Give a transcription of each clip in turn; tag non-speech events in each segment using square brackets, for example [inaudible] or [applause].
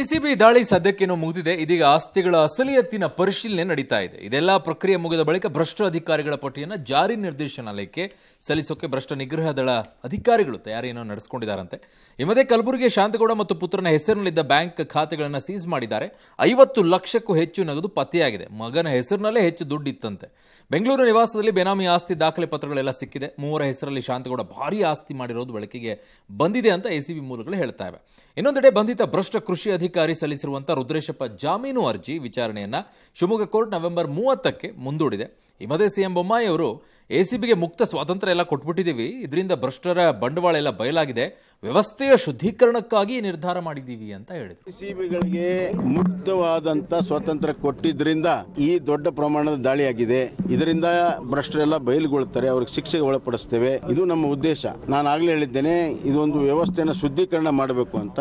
ACB ದಾಳಿ ಸದ್ಯಕ್ಕೇನೋ ಮುಗಿದಿದೆ ಇದೀಗ ಆಸ್ತಿಗಳ ಅಸಲಿಯತ್ತಿನ ಪರಿಶೀಲನೆ ನಡೀತಾ ಇದೆ ಇದೆಲ್ಲ ಪ್ರಕ್ರಿಯೆ ಮುಗಿದ ಬಳಿಕ ಭ್ರಷ್ಟ ಅಧಿಕಾರಿಗಳ ಪಟ್ಟಿಯನ್ನು ಜಾರಿ ನಿರ್ದೇಶನಾಲಯಕ್ಕೆ ಸಲ್ಲಿಸೋಕೆ ಭ್ರಷ್ಟ ನಿಗ್ರಹ ದಳ ಅಧಿಕಾರಿಗಳು ತಯಾರಿಯನ್ನು ನಡೆಸಿಕೊಂಡಿದ್ದಾರಂತೆ ಈ ಮಧ್ಯೆ ಕಲಬುರಗಿ ಶಾಂತಗೌಡ ಮತ್ತು ಪುತ್ರನ ಹೆಸರಿನಲ್ಲಿದ್ದ ಬ್ಯಾಂಕ್ ಖಾತೆಗಳನ್ನು ಸೀಸ್ ಮಾಡಿದ್ದಾರೆ ಐವತ್ತು ಲಕ್ಷಕ್ಕೂ ಹೆಚ್ಚು ನಗದು ಪತ್ತೆಯಾಗಿದೆ ಮಗನ ಹೆಸರಿನಲ್ಲೇ ಹೆಚ್ಚು ದುಡ್ಡಿತ್ತಂತೆ ಬೆಂಗಳೂರು ನಿವಾಸದಲ್ಲಿ ಬೇನಾಮಿ ಆಸ್ತಿ ದಾಖಲೆ ಪತ್ರಗಳೆಲ್ಲ ಸಿಕ್ಕಿದೆ ಮೂವರ ಹೆಸರಲ್ಲಿ ಶಾಂತಗೌಡ ಭಾರಿ ಆಸ್ತಿ ಮಾಡಿರೋದು ಬೆಳಕಿಗೆ ಬಂದಿದೆ ಅಂತ ಎಸಿಬಿ ಮೂಲಗಳು ಹೇಳ್ತಾ ಇವೆ ಇನ್ನೊಂದೆಡೆ ಬಂಧಿತ ಭ್ರಷ್ಟ ಕೃಷಿ ಅಧಿಕಾರಿ ಸಲ್ಲಿಸಿರುವಂತಹ ರುದ್ರೇಶಪ್ಪ ಜಾಮೀನು ಅರ್ಜಿ ವಿಚಾರಣೆಯನ್ನ ಶಿವಮೊಗ್ಗ ಕೋರ್ಟ್ ನವೆಂಬರ್ ಮೂವತ್ತಕ್ಕೆ ಮುಂದೂಡಿದೆ ಈ ಮಧ್ಯೆ ಸಿಎಂ ಬೊಮ್ಮಾಯಿ ಅವರು ಎ ಸಿ ಮುಕ್ತ ಸ್ವಾತಂತ್ರ್ಯ ಎಲ್ಲ ಕೊಟ್ಬಿಟ್ಟಿದ್ದೀವಿ ಇದರಿಂದ ಭ್ರಷ್ಟರ ಬಂಡವಾಳ ಎಲ್ಲ ಬಯಲಾಗಿದೆ ವ್ಯವಸ್ಥೆಯ ಶುದ್ಧೀಕರಣಕ್ಕಾಗಿ ನಿರ್ಧಾರ ಮಾಡಿದ್ದೀವಿ ಅಂತ ಹೇಳಿದ್ರು ಸಿಬಿಗಳಿಗೆ ಮುಕ್ತವಾದಂತ ಸ್ವಾತಂತ್ರ್ಯ ಕೊಟ್ಟಿದ್ರಿಂದ ಈ ದೊಡ್ಡ ಪ್ರಮಾಣದ ದಾಳಿಯಾಗಿದೆ ಇದರಿಂದ ಭ್ರಷ್ಟರೆಲ್ಲ ಬಯಲುಗೊಳ್ತಾರೆ ಅವ್ರಿಗೆ ಶಿಕ್ಷೆಗೆ ಒಳಪಡಿಸ್ತೇವೆ ಇದು ನಮ್ಮ ಉದ್ದೇಶ ನಾನು ಆಗ್ಲೇ ಹೇಳಿದ್ದೇನೆ ಇದೊಂದು ವ್ಯವಸ್ಥೆಯನ್ನು ಶುದ್ಧೀಕರಣ ಮಾಡಬೇಕು ಅಂತ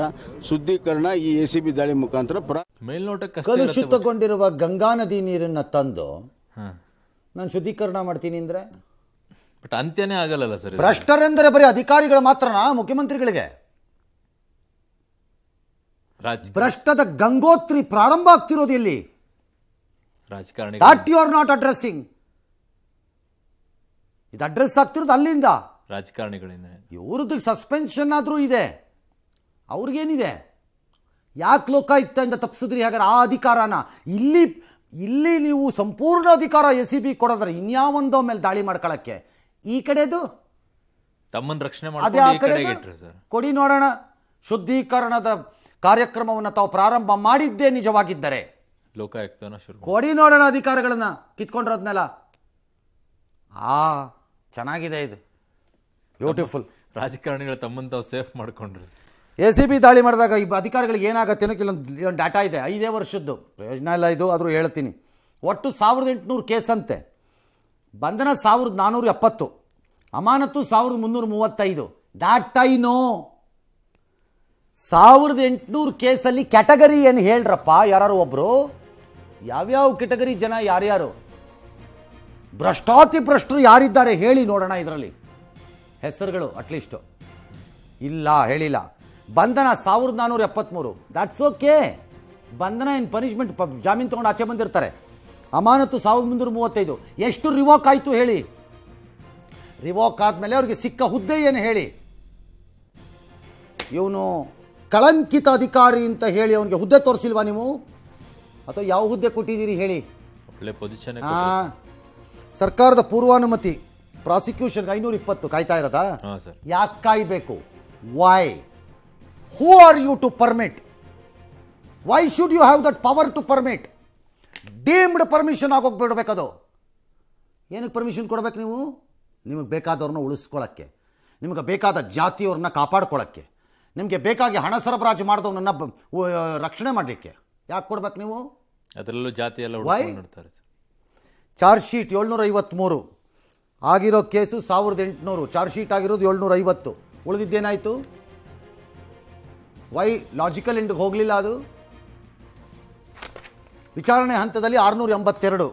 ಶುದ್ಧೀಕರಣ ಈ ಎ ದಾಳಿ ಮುಖಾಂತರ ಮೇಲ್ನೋಟಕ್ಕೆ ಕಲುಷಿತಗೊಂಡಿರುವ ಗಂಗಾ ನದಿ ನೀರನ್ನು ತಂದು ನಾನು ಶುದ್ಧೀಕರಣ ಮಾಡ್ತೀನಿ ಅಂದ್ರೆ ಬಟ್ ಅಂತ್ಯನೇ ಆಗಲ್ಲ ಸರ್ ಭ್ರಷ್ಟರೆಂದರೆ ಬರೀ ಅಧಿಕಾರಿಗಳು ಮಾತ್ರನಾ ಮುಖ್ಯಮಂತ್ರಿಗಳಿಗೆ ಭ್ರಷ್ಟದ ಗಂಗೋತ್ರಿ ಪ್ರಾರಂಭ ಆಗ್ತಿರೋದು ಇಲ್ಲಿ ರಾಜಕಾರಣಿ that you are not addressing ಇದು ಅಡ್ರೆಸ್ ಆಗ್ತಿರೋದು ಅಲ್ಲಿಂದ ರಾಜಕಾರಣಿಗಳಿಂದ ಇವ್ರದ್ದು ಸಸ್ಪೆನ್ಷನ್ ಆದರೂ ಇದೆ ಅವ್ರಿಗೇನಿದೆ ಯಾಕೆ ಲೋಕಾಯುಕ್ತ ಇಂದ ತಪ್ಪಿಸಿದ್ರಿ ಹಾಗಾದ್ರೆ ಆ ಅಧಿಕಾರನ ಇಲ್ಲಿ ಇಲ್ಲಿ ನೀವು ಸಂಪೂರ್ಣ ಅಧಿಕಾರ ಎ ಸಿ ಬಿ ಕೊಡೋದ್ರೆ ಇನ್ಯಾವೊಂದೋ ಮೇಲೆ ದಾಳಿ ಮಾಡ್ಕೊಳಕ್ಕೆ ಈ ಕಡೆದು ತಮ್ಮನ್ನು ರಕ್ಷಣೆ ಅದೇ ಆ ಕಡೆ ಕೊಡಿ ನೋಡೋಣ ಶುದ್ಧೀಕರಣದ ಕಾರ್ಯಕ್ರಮವನ್ನು ತಾವು ಪ್ರಾರಂಭ ಮಾಡಿದ್ದೇ ನಿಜವಾಗಿದ್ದರೆ ಲೋಕಾಯುಕ್ತ ಕೊಡಿ ನೋಡೋಣ ಅಧಿಕಾರಗಳನ್ನು ಕಿತ್ಕೊಂಡ್ರದ್ನೆಲ್ಲ ಆ ಚೆನ್ನಾಗಿದೆ ಇದು ಬ್ಯೂಟಿಫುಲ್ ರಾಜಕಾರಣಿಗಳು ತಮ್ಮನ್ನು ತಾವು ಸೇಫ್ ಮಾಡ್ಕೊಂಡ್ರು ಎ ಸಿ ಬಿ ದಾಳಿ ಮಾಡಿದಾಗ ಈ ಅಧಿಕಾರಿಗಳಿಗೆ ಏನಾಗುತ್ತೆ ಅನ್ನೋ ಕೆಲವೊಂದು ಡಾಟಾ ಇದೆ ಐದೇ ವರ್ಷದ್ದು ಪ್ರಯೋಜನ ಇಲ್ಲ ಇದು ಆದರೂ ಹೇಳ್ತೀನಿ ಒಟ್ಟು ಸಾವಿರದ ಎಂಟುನೂರು ಕೇಸಂತೆ ಬಂಧನ ಸಾವಿರದ ನಾನ್ನೂರ ಎಪ್ಪತ್ತು ಅಮಾನತು ಸಾವಿರದ ಮುನ್ನೂರ ಮೂವತ್ತೈದು ಡಾಟಾ ಇನೋ ಸಾವಿರದ ಎಂಟುನೂರು ಕೇಸಲ್ಲಿ ಕ್ಯಾಟಗರಿ ಏನು ಹೇಳ್ರಪ್ಪ ಯಾರು ಒಬ್ಬರು ಯಾವ್ಯಾವ ಕೆಟಗರಿ ಜನ ಯಾರ್ಯಾರು ಭ್ರಷ್ಟಾತಿ ಭ್ರಷ್ಟರು ಯಾರಿದ್ದಾರೆ ಹೇಳಿ ನೋಡೋಣ ಇದರಲ್ಲಿ ಹೆಸರುಗಳು ಅಟ್ಲೀಸ್ಟು ಇಲ್ಲ ಹೇಳಿಲ್ಲ ಬಂಧನ ಸಾವಿರದ ನಾನ್ನೂರ ಎಪ್ಪತ್ತ್ಮೂರು ದಾಟ್ಸ್ ಓಕೆ ಬಂಧನ ಇನ್ ಪನಿಷ್ಮೆಂಟ್ ಪ ಜಾಮೀನು ತೊಗೊಂಡು ಆಚೆ ಬಂದಿರ್ತಾರೆ ಅಮಾನತು ಸಾವಿರದ ಮುನ್ನೂರ ಮೂವತ್ತೈದು ಎಷ್ಟು ರಿವೋಕ್ ಆಯಿತು ಹೇಳಿ ರಿವೋಕ್ ಆದಮೇಲೆ ಅವ್ರಿಗೆ ಸಿಕ್ಕ ಹುದ್ದೆ ಏನು ಹೇಳಿ ಇವನು ಕಳಂಕಿತ ಅಧಿಕಾರಿ ಅಂತ ಹೇಳಿ ಅವನಿಗೆ ಹುದ್ದೆ ತೋರಿಸಿಲ್ವಾ ನೀವು ಅಥವಾ ಯಾವ ಹುದ್ದೆ ಕೊಟ್ಟಿದ್ದೀರಿ ಹೇಳಿ ಪೊಸಿಷನ್ ಸರ್ಕಾರದ ಪೂರ್ವಾನುಮತಿ ಪ್ರಾಸಿಕ್ಯೂಷನ್ಗೆ ಐನೂರ ಇಪ್ಪತ್ತು ಕಾಯ್ತಾ ಇರೋದಾ ಯಾಕೆ ಕಾಯಬೇಕು why Who are you to permit why should you have that power to permit deemed permission ಆಗೋಗ್ಬಿಡ್ಬೇಕದು ಏನಕ್ಕೆ ಪರ್ಮಿಷನ್ ಕೊಡಬೇಕು ನೀವು ನಿಮಗೆ ಬೇಕಾದವ್ರನ್ನ ಉಳಿಸ್ಕೊಳ್ಳೋಕ್ಕೆ ನಿಮಗೆ ಬೇಕಾದ ಜಾತಿಯವ್ರನ್ನ ಕಾಪಾಡ್ಕೊಳ್ಳೋಕ್ಕೆ ನಿಮಗೆ ಬೇಕಾಗಿ ಹಣ ಸರಬರಾಜು ಮಾಡಿದವ್ರನ್ನ ರಕ್ಷಣೆ ಮಾಡಲಿಕ್ಕೆ ಯಾಕೆ ಕೊಡ್ಬೇಕು ನೀವು ಅದರಲ್ಲೂ ಜಾತಿ ಎಲ್ಲ ಚಾರ್ಜ್ ಶೀಟ್ ಏಳ್ನೂರ ಐವತ್ಮೂರು ಆಗಿರೋ ಕೇಸು ಸಾವಿರದ ಎಂಟುನೂರು ಚಾರ್ಜ್ ಶೀಟ್ ಆಗಿರೋದು ಏಳ್ನೂರ ಐವತ್ತು ಉಳಿದಿದ್ದೇನಾಯಿತು ವೈ ಲಾಜಿಕಲ್ ಎಂಟು ಹೋಗಲಿಲ್ಲ ಅದು ವಿಚಾರಣೆ ಹಂತದಲ್ಲಿ ಆರುನೂರ ಎಂಬತ್ತೆರಡು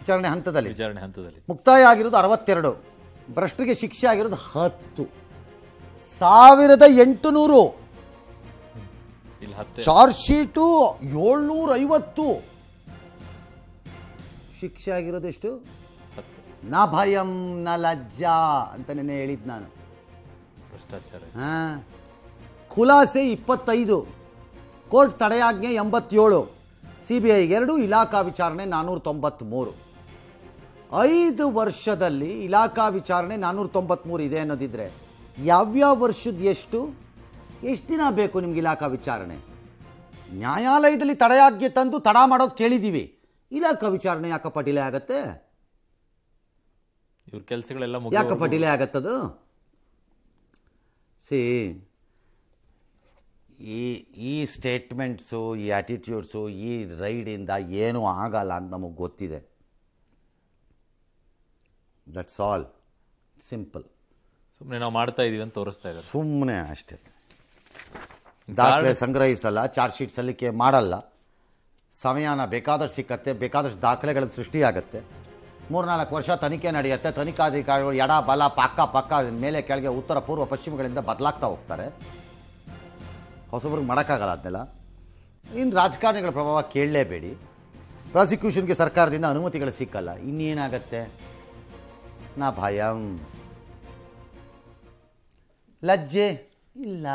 ವಿಚಾರಣೆ ಹಂತದಲ್ಲಿ ವಿಚಾರಣೆ ಹಂತದಲ್ಲಿ ಮುಕ್ತಾಯ ಆಗಿರೋದು ಅರವತ್ತೆರಡು ಭ್ರಷ್ಟರಿಗೆ ಶಿಕ್ಷೆ ಆಗಿರೋದು ಹತ್ತು ಸಾವಿರದ ಎಂಟುನೂರು ಚಾರ್ಜ್ ಶೀಟು ಏಳ್ನೂರ ಐವತ್ತು ಶಿಕ್ಷೆ ಆಗಿರೋದು ಎಷ್ಟು ನ ಭಯಂ ನ ಲಜ್ಜಾ ಅಂತ ನೆನೆ ಹೇಳಿದ್ ನಾನು ಭ್ರಷ್ಟಾಚಾರ ಹಾ ಖುಲಾಸೆ ಇಪ್ಪತ್ತೈದು ಕೋರ್ಟ್ ತಡೆಯಾಜ್ಞೆ ಎಂಬತ್ತೇಳು ಸಿ ಬಿ ಐ ಎರಡು ಇಲಾಖಾ ವಿಚಾರಣೆ ನಾನ್ನೂರ ತೊಂಬತ್ತ್ಮೂರು ಐದು ವರ್ಷದಲ್ಲಿ ಇಲಾಖಾ ವಿಚಾರಣೆ ನಾನ್ನೂರ ತೊಂಬತ್ತ್ಮೂರು ಇದೆ ಅನ್ನೋದಿದ್ರೆ ಯಾವ್ಯಾವ ವರ್ಷದ ಎಷ್ಟು ಎಷ್ಟು ದಿನ ಬೇಕು ನಿಮ್ಗೆ ಇಲಾಖಾ ವಿಚಾರಣೆ ನ್ಯಾಯಾಲಯದಲ್ಲಿ ತಡೆಯಾಜ್ಞೆ ತಂದು ತಡ ಮಾಡೋದು ಕೇಳಿದ್ದೀವಿ ಇಲಾಖಾ ವಿಚಾರಣೆ ಯಾಕೆ ಡಿಲೇ ಆಗತ್ತೆ ಇವ್ರ ಕೆಲಸಗಳೆಲ್ಲ ಯಾಕೆ ಡಿಲೇ ಆಗತ್ತದು ಸಿ ಈ ಈ ಸ್ಟೇಟ್ಮೆಂಟ್ಸು ಈ ಆ್ಯಟಿಟ್ಯೂಡ್ಸು ಈ ರೈಡಿಂದ ಏನೂ ಆಗಲ್ಲ ಅಂತ ನಮಗೆ ಗೊತ್ತಿದೆ ದಟ್ಸ್ ಆಲ್ ಸಿಂಪಲ್ ಸುಮ್ಮನೆ ನಾವು ಮಾಡ್ತಾ ಇದ್ದೀವಿ ಅಂತ ತೋರಿಸ್ತಾ ಇದ್ದಾರೆ ಸುಮ್ಮನೆ ಅಷ್ಟೇ ದಾಖಲೆ ಸಂಗ್ರಹಿಸಲ್ಲ ಚಾರ್ಜ್ ಶೀಟ್ ಸಲ್ಲಿಕೆ ಮಾಡಲ್ಲ ಸಮಯನ ಬೇಕಾದಷ್ಟು ಸಿಕ್ಕತ್ತೆ ಬೇಕಾದಷ್ಟು ದಾಖಲೆಗಳ ಸೃಷ್ಟಿಯಾಗತ್ತೆ ಮೂರು ನಾಲ್ಕು ವರ್ಷ ತನಿಖೆ ನಡೆಯುತ್ತೆ ತನಿಖಾಧಿಕಾರಿಗಳು ಎಡ ಬಲ ಪಕ್ಕ ಪಕ್ಕ ಮೇಲೆ ಕೆಳಗೆ ಉತ್ತರ ಪೂರ್ವ ಪಶ್ಚಿಮಗಳಿಂದ ಬದಲಾಗ್ತಾ ಹೋಗ್ತಾರೆ ಹೊಸಬ್ರಿಗೆ ಮಾಡೋಕ್ಕಾಗಲ್ಲ ಅದನ್ನೆಲ್ಲ ಇನ್ನು ರಾಜಕಾರಣಿಗಳ ಪ್ರಭಾವ ಕೇಳಲೇಬೇಡಿ ಪ್ರಾಸಿಕ್ಯೂಷನ್ಗೆ ಸರ್ಕಾರದಿಂದ ಅನುಮತಿಗಳು ಸಿಕ್ಕಲ್ಲ ಇನ್ನೇನಾಗತ್ತೆ ನಾ ಭಯ ಲಜ್ಜೆ ಇಲ್ಲ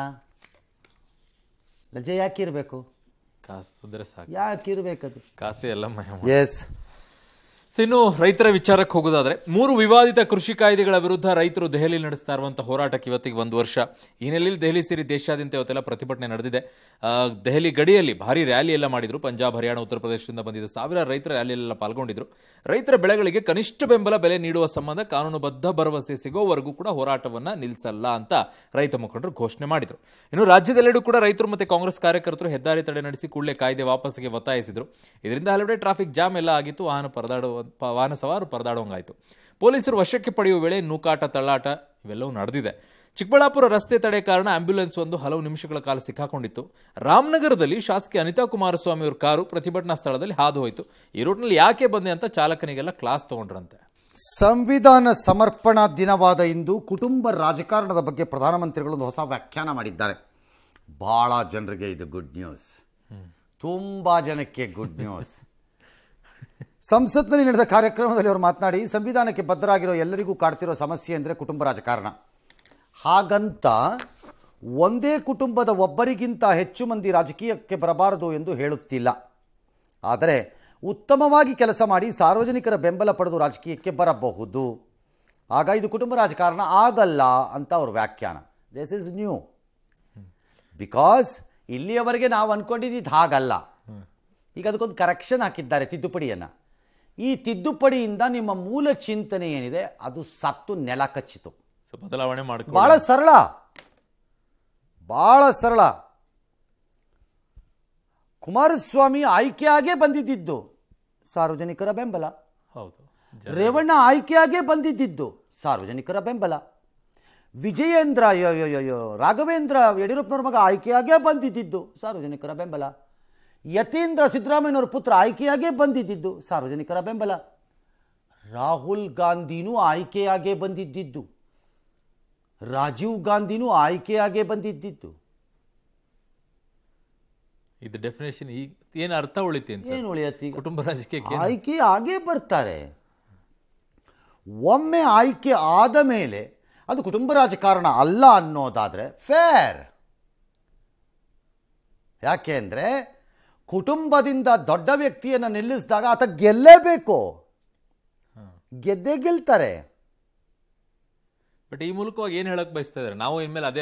ಲಜ್ಜೆ ಯಾಕಿರಬೇಕು ಕಾಸು ಯಾಕಿರಬೇಕದು ಕಾಸು ಎಲ್ಲ ಎಸ್ ಸೊ ಇನ್ನು ರೈತರ ವಿಚಾರಕ್ಕೆ ಹೋಗೋದಾದರೆ ಮೂರು ವಿವಾದಿತ ಕೃಷಿ ಕಾಯ್ದೆಗಳ ವಿರುದ್ಧ ರೈತರು ದೆಹಲಿಯಲ್ಲಿ ನಡೆಸ್ತಾ ಇರುವಂಥ ಹೋರಾಟಕ್ಕೆ ಇವತ್ತಿಗೆ ಒಂದು ವರ್ಷ ಈ ಹಿನ್ನೆಲೆಯಲ್ಲಿ ದೆಹಲಿ ಸೇರಿ ದೇಶಾದ್ಯಂತ ಇವತ್ತೆಲ್ಲ ಪ್ರತಿಭಟನೆ ನಡೆದಿದೆ ದೆಹಲಿ ಗಡಿಯಲ್ಲಿ ಭಾರಿ ರ್ಯಾಲಿ ಎಲ್ಲ ಮಾಡಿದ್ರು ಪಂಜಾಬ್ ಹರಿಯಾಣ ಉತ್ತರ ಪ್ರದೇಶದಿಂದ ಬಂದಿದ್ದ ಸಾವಿರಾರು ರೈತರ ರ್ಯಾಲಿಯಲ್ಲೆಲ್ಲ ಪಾಲ್ಗೊಂಡಿದ್ರು ರೈತರ ಬೆಳೆಗಳಿಗೆ ಕನಿಷ್ಠ ಬೆಂಬಲ ಬೆಲೆ ನೀಡುವ ಸಂಬಂಧ ಕಾನೂನುಬದ್ಧ ಭರವಸೆ ಸಿಗೋವರೆಗೂ ಕೂಡ ಹೋರಾಟವನ್ನು ನಿಲ್ಲಿಸಲ್ಲ ಅಂತ ರೈತ ಮುಖಂಡರು ಘೋಷಣೆ ಮಾಡಿದರು ಇನ್ನು ರಾಜ್ಯದೆಲ್ಲೆಡೂ ಕೂಡ ರೈತರು ಮತ್ತು ಕಾಂಗ್ರೆಸ್ ಕಾರ್ಯಕರ್ತರು ಹೆದ್ದಾರಿ ತಡೆ ನಡೆಸಿ ಕೂಡಲೇ ಕಾಯ್ದೆ ವಾಪಸ್ಗೆ ಒತ್ತಾಯಿಸಿದರು ಇದರಿಂದ ಹಲವೆಡೆ ಟ್ರಾಫಿಕ್ ಜಾಮ್ ಎಲ್ಲ ಆಗಿತ್ತು ವಾಹನ ಪರದಾಡುವ ವಾಹನ ಸವಾರು ಪರದಾಡುವಂಗಾಯಿತು ಪೊಲೀಸರು ವಶಕ್ಕೆ ಪಡೆಯುವ ವೇಳೆ ನೂಕಾಟ ತಳ್ಳಾಟ ಇವೆಲ್ಲವೂ ನಡೆದಿದೆ ಚಿಕ್ಕಬಳ್ಳಾಪುರ ರಸ್ತೆ ತಡೆ ಕಾರಣ ಆಂಬ್ಯುಲೆನ್ಸ್ ಒಂದು ಹಲವು ನಿಮಿಷಗಳ ಕಾಲ ಸಿಕ್ಕಾಕೊಂಡಿತ್ತು ರಾಮನಗರದಲ್ಲಿ ಶಾಸಕಿ ಅನಿತಾ ಕುಮಾರಸ್ವಾಮಿ ಅವರ ಕಾರು ಪ್ರತಿಭಟನಾ ಸ್ಥಳದಲ್ಲಿ ಹಾದು ಹೋಯಿತು ಈ ರೂಟ್ನಲ್ಲಿ ಯಾಕೆ ಬಂದೆ ಅಂತ ಚಾಲಕನಿಗೆಲ್ಲ ಕ್ಲಾಸ್ ತಗೊಂಡ್ರಂತೆ ಸಂವಿಧಾನ ಸಮರ್ಪಣಾ ದಿನವಾದ ಇಂದು ಕುಟುಂಬ ರಾಜಕಾರಣದ ಬಗ್ಗೆ ಪ್ರಧಾನಮಂತ್ರಿಗಳೊಂದು ಹೊಸ ವ್ಯಾಖ್ಯಾನ ಮಾಡಿದ್ದಾರೆ ಭಾಳ ಜನರಿಗೆ ಇದು ಗುಡ್ ನ್ಯೂಸ್ ತುಂಬ ಜನಕ್ಕೆ ಗುಡ್ ನ್ಯೂಸ್ [laughs] ಸಂಸತ್ನಲ್ಲಿ ನಡೆದ ಕಾರ್ಯಕ್ರಮದಲ್ಲಿ ಅವರು ಮಾತನಾಡಿ ಸಂವಿಧಾನಕ್ಕೆ ಬದ್ಧರಾಗಿರೋ ಎಲ್ಲರಿಗೂ ಕಾಡ್ತಿರೋ ಸಮಸ್ಯೆ ಅಂದರೆ ಕುಟುಂಬ ರಾಜಕಾರಣ ಹಾಗಂತ ಒಂದೇ ಕುಟುಂಬದ ಒಬ್ಬರಿಗಿಂತ ಹೆಚ್ಚು ಮಂದಿ ರಾಜಕೀಯಕ್ಕೆ ಬರಬಾರದು ಎಂದು ಹೇಳುತ್ತಿಲ್ಲ ಆದರೆ ಉತ್ತಮವಾಗಿ ಕೆಲಸ ಮಾಡಿ ಸಾರ್ವಜನಿಕರ ಬೆಂಬಲ ಪಡೆದು ರಾಜಕೀಯಕ್ಕೆ ಬರಬಹುದು ಆಗ ಇದು ಕುಟುಂಬ ರಾಜಕಾರಣ ಆಗಲ್ಲ ಅಂತ ಅವ್ರ ವ್ಯಾಖ್ಯಾನ ದಿಸ್ ಇಸ್ ನ್ಯೂ ಬಿಕಾಸ್ ಇಲ್ಲಿಯವರೆಗೆ ನಾವು ಅಂದ್ಕೊಂಡಿದ್ದು ಇದು ಹಾಗಲ್ಲ ಈಗ ಅದಕ್ಕೊಂದು ಕರೆಕ್ಷನ್ ಹಾಕಿದ್ದಾರೆ ತಿದ್ದುಪಡಿಯನ್ನು ಈ ತಿದ್ದುಪಡಿಯಿಂದ ನಿಮ್ಮ ಮೂಲ ಚಿಂತನೆ ಏನಿದೆ ಅದು ಸತ್ತು ನೆಲ ಕಚ್ಚಿತು ಬದಲಾವಣೆ ಮಾಡಿ ಬಹಳ ಸರಳ ಬಹಳ ಸರಳ ಕುಮಾರಸ್ವಾಮಿ ಆಯ್ಕೆಯಾಗೇ ಬಂದಿದ್ದಿದ್ದು ಸಾರ್ವಜನಿಕರ ಬೆಂಬಲ ಹೌದು ರೇವಣ್ಣ ಆಯ್ಕೆಯಾಗೇ ಬಂದಿದ್ದಿದ್ದು ಸಾರ್ವಜನಿಕರ ಬೆಂಬಲ ವಿಜಯೇಂದ್ರ ರಾಘವೇಂದ್ರ ಯಡಿಯೂರಪ್ಪನವ್ರ ಮಗ ಆಯ್ಕೆಯಾಗೇ ಬಂದಿದ್ದಿದ್ದು ಸಾರ್ವಜನಿಕರ ಬೆಂಬಲ ಯತೀಂದ್ರ ಸಿದ್ದರಾಮಯ್ಯನವರ ಪುತ್ರ ಆಯ್ಕೆಯಾಗೇ ಬಂದಿದ್ದಿದ್ದು ಸಾರ್ವಜನಿಕರ ಬೆಂಬಲ ರಾಹುಲ್ ಗಾಂಧಿನೂ ಆಯ್ಕೆಯಾಗೇ ಬಂದಿದ್ದಿದ್ದು ರಾಜೀವ್ ಗಾಂಧಿನೂ ಆಯ್ಕೆಯಾಗೇ ಬಂದಿದ್ದಿದ್ದು ಇದು ಡೆಫಿನೇಷನ್ ಈಗ ಏನು ಅರ್ಥ ಉಳಿತೆ ಏನು ಉಳಿಯತ್ತಿ ಕುಟುಂಬ ರಾಜಕೀಯ ಆಯ್ಕೆ ಆಗೇ ಬರ್ತಾರೆ ಒಮ್ಮೆ ಆಯ್ಕೆ ಆದ ಮೇಲೆ ಅದು ಕುಟುಂಬ ರಾಜಕಾರಣ ಅಲ್ಲ ಅನ್ನೋದಾದರೆ ಫೇರ್ ಯಾಕೆ ಅಂದರೆ ಕುಟುಂಬದಿಂದ ದೊಡ್ಡ ವ್ಯಕ್ತಿಯನ್ನು ನಿಲ್ಲಿಸಿದಾಗ ಆತ ಗೆಲ್ಲೇಬೇಕು ಗೆದ್ದೇ ಗೆಲ್ತಾರೆ ಬಟ್ ಈ ಮೂಲಕ ಏನು ಹೇಳಕ್ ಬಯಸ್ತಾ ಇದ್ದಾರೆ ನಾವು ಇನ್ಮೇಲೆ ಅದೇ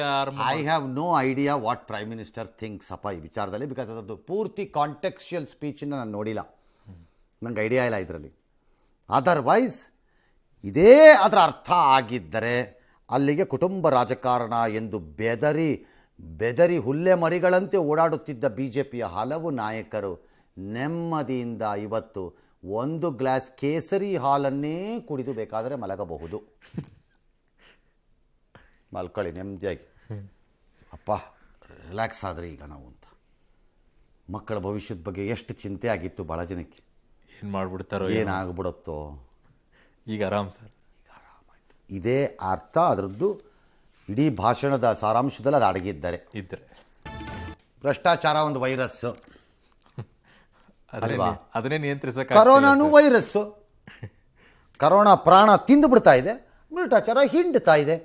I have no idea what prime minister thinks ಅಪ್ಪ ಈ ವಿಚಾರದಲ್ಲಿ ಬಿಕಾಸ್ ಅದರದ್ದು ಪೂರ್ತಿ ಕಾಂಟೆಕ್ಸ್ಚುಯಲ್ ಸ್ಪೀಚನ್ನು ನಾನು ನೋಡಿಲ್ಲ ನಂಗೆ ಐಡಿಯಾ ಇಲ್ಲ ಇದರಲ್ಲಿ ಅದರ್ವೈಸ್ ಇದೇ ಅದರ ಅರ್ಥ ಆಗಿದ್ದರೆ ಅಲ್ಲಿಗೆ ಕುಟುಂಬ ರಾಜಕಾರಣ ಎಂದು ಬೆದರಿ ಬೆದರಿ ಹುಲ್ಲೆ ಮರಿಗಳಂತೆ ಓಡಾಡುತ್ತಿದ್ದ ಬಿ ಜೆ ಪಿಯ ಹಲವು ನಾಯಕರು ನೆಮ್ಮದಿಯಿಂದ ಇವತ್ತು ಒಂದು ಗ್ಲಾಸ್ ಕೇಸರಿ ಹಾಲನ್ನೇ ಕುಡಿದು ಬೇಕಾದರೆ ಮಲಗಬಹುದು ಮಲ್ಕೊಳ್ಳಿ ನೆಮ್ಮದಿಯಾಗಿ ಅಪ್ಪ ರಿಲ್ಯಾಕ್ಸ್ ಆದರೆ ಈಗ ನಾವು ಅಂತ ಮಕ್ಕಳ ಭವಿಷ್ಯದ ಬಗ್ಗೆ ಎಷ್ಟು ಚಿಂತೆ ಆಗಿತ್ತು ಭಾಳ ಜನಕ್ಕೆ ಏನು ಮಾಡಿಬಿಡ್ತಾರೋ ಏನಾಗ್ಬಿಡುತ್ತೋ ಈಗ ಆರಾಮ್ ಸರ್ ಈಗ ಆರಾಮಾಯಿತು ಇದೇ ಅರ್ಥ ಅದರದ್ದು ಇಡೀ ಭಾಷಣದ ಸಾರಾಂಶದಲ್ಲಿ ಅದು ಅಡಗಿದ್ದಾರೆ ಇದ್ದರೆ ಭ್ರಷ್ಟಾಚಾರ ಒಂದು ವೈರಸ್ ಅಲ್ವಾ ಅದನ್ನೇ ನಿಯಂತ್ರಿಸಕ್ಕೆ ಕರೋನಾನು ವೈರಸ್ ಕರೋನಾ ಪ್ರಾಣ ತಿಂದು ಬಿಡ್ತಾ ಇದೆ ಭ್ರಷ್ಟಾಚಾರ ಹಿಂಡ್ತಾ ಇದೆ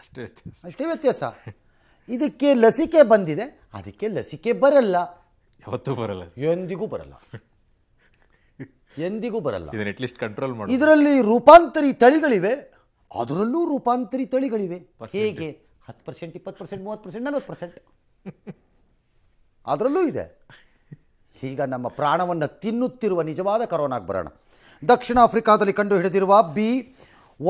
ಅಷ್ಟೇ ಅಷ್ಟೇ ವ್ಯತ್ಯಾಸ ಇದಕ್ಕೆ ಲಸಿಕೆ ಬಂದಿದೆ ಅದಕ್ಕೆ ಲಸಿಕೆ ಬರಲ್ಲ ಯಾವತ್ತೂ ಬರಲ್ಲ ಎಂದಿಗೂ ಬರಲ್ಲ ಎಂದಿಗೂ ಬರಲ್ಲ ಇದರಲ್ಲಿ ರೂಪಾಂತರಿ ತಳಿಗಳಿವೆ ಅದರಲ್ಲೂ ರೂಪಾಂತರಿ ತಳಿಗಳಿವೆ ಹೇಗೆ ಹತ್ತು ಪರ್ಸೆಂಟ್ ಇಪ್ಪತ್ತು ಪರ್ಸೆಂಟ್ ಮೂವತ್ತು ಪರ್ಸೆಂಟ್ ನಲ್ವತ್ತು ಪರ್ಸೆಂಟ್ ಅದರಲ್ಲೂ ಇದೆ ಈಗ ನಮ್ಮ ಪ್ರಾಣವನ್ನು ತಿನ್ನುತ್ತಿರುವ ನಿಜವಾದ ಕರೋನಾಗೆ ಬರೋಣ ದಕ್ಷಿಣ ಆಫ್ರಿಕಾದಲ್ಲಿ ಕಂಡು ಹಿಡಿದಿರುವ B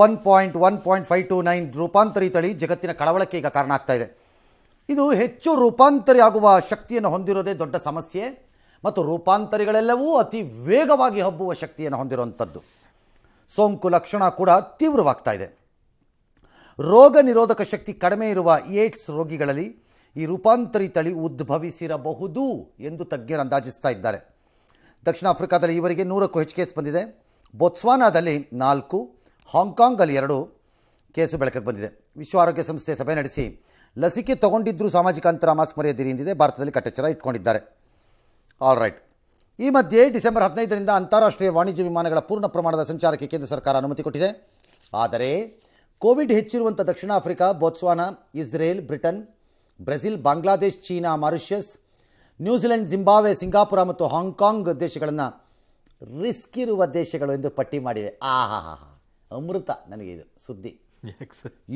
one point one point five two nine ರೂಪಾಂತರಿ ತಳಿ ಜಗತ್ತಿನ ಕಳವಳಕ್ಕೆ ಈಗ ಕಾರಣ ಆಗ್ತಾ ಇದೆ ಇದು ಹೆಚ್ಚು ರೂಪಾಂತರಿ ಆಗುವ ಶಕ್ತಿಯನ್ನು ಹೊಂದಿರೋದೇ ದೊಡ್ಡ ಸಮಸ್ಯೆ ಮತ್ತು ರೂಪಾಂತರಿಗಳೆಲ್ಲವೂ ಅತಿ ವೇಗವಾಗಿ ಹಬ್ಬುವ ಶಕ್ತಿಯನ್ನು ಹೊಂದಿರುವಂಥದ್ದು ಸೋಂಕು ಲಕ್ಷಣ ಕೂಡ ತೀವ್ರವಾಗ್ತಾ ಇದೆ ರೋಗ ನಿರೋಧಕ ಶಕ್ತಿ ಕಡಿಮೆ ಇರುವ ಏಡ್ಸ್ ರೋಗಿಗಳಲ್ಲಿ ಈ ರೂಪಾಂತರಿ ತಳಿ ಉದ್ಭವಿಸಿರಬಹುದು ಎಂದು ತಜ್ಞರು ಅಂದಾಜಿಸ್ತಾ ಇದ್ದಾರೆ ದಕ್ಷಿಣ ಆಫ್ರಿಕಾದಲ್ಲಿ ಇವರಿಗೆ ನೂರಕ್ಕೂ ಹೆಚ್ಚು ಕೇಸ್ ಬಂದಿದೆ ಬೊತ್ಸ್ವಾನಾದಲ್ಲಿ ನಾಲ್ಕು ಹಾಂಗ್ಕಾಂಗಲ್ಲಿ ಎರಡು ಕೇಸು ಬೆಳಕಿಗೆ ಬಂದಿದೆ ವಿಶ್ವ ಆರೋಗ್ಯ ಸಂಸ್ಥೆ ಸಭೆ ನಡೆಸಿ ಲಸಿಕೆ ತಗೊಂಡಿದ್ದರೂ ಸಾಮಾಜಿಕ ಅಂತರ ಮಾಸ್ಕ್ ಮರೆಯದಿರಿ ಎಂದಿದೆ ಭಾರತದಲ್ಲಿ ಕಟ್ಟೆಚ್ಚರ ಇಟ್ಕೊಂಡಿದ್ದಾರೆ ಆಲ್ ರೈಟ್ ಈ ಮಧ್ಯೆ ಡಿಸೆಂಬರ್ ಹದಿನೈದರಿಂದ ಅಂತಾರಾಷ್ಟ್ರೀಯ ವಾಣಿಜ್ಯ ವಿಮಾನಗಳ ಪೂರ್ಣ ಪ್ರಮಾಣದ ಸಂಚಾರಕ್ಕೆ ಕೇಂದ್ರ ಸರ್ಕಾರ ಅನುಮತಿ ಕೊಟ್ಟಿದೆ ಆದರೆ ಕೋವಿಡ್ ಹೆಚ್ಚಿರುವಂಥ ದಕ್ಷಿಣ Africa Botswana Israel Britain Brazil Bangladesh China Mauritius New Zealand Zimbabwe Singapore ಮತ್ತು ಹಾಂಗ್ಕಾಂಗ್ ದೇಶಗಳನ್ನು ರಿಸ್ಕ್ ಇರುವ ದೇಶಗಳು ಎಂದು ಪಟ್ಟಿ ಮಾಡಿವೆ ಆಹಾ ಹಾ ಹಾ ಅಮೃತ ನನಗೆ ಇದು ಸುದ್ದಿ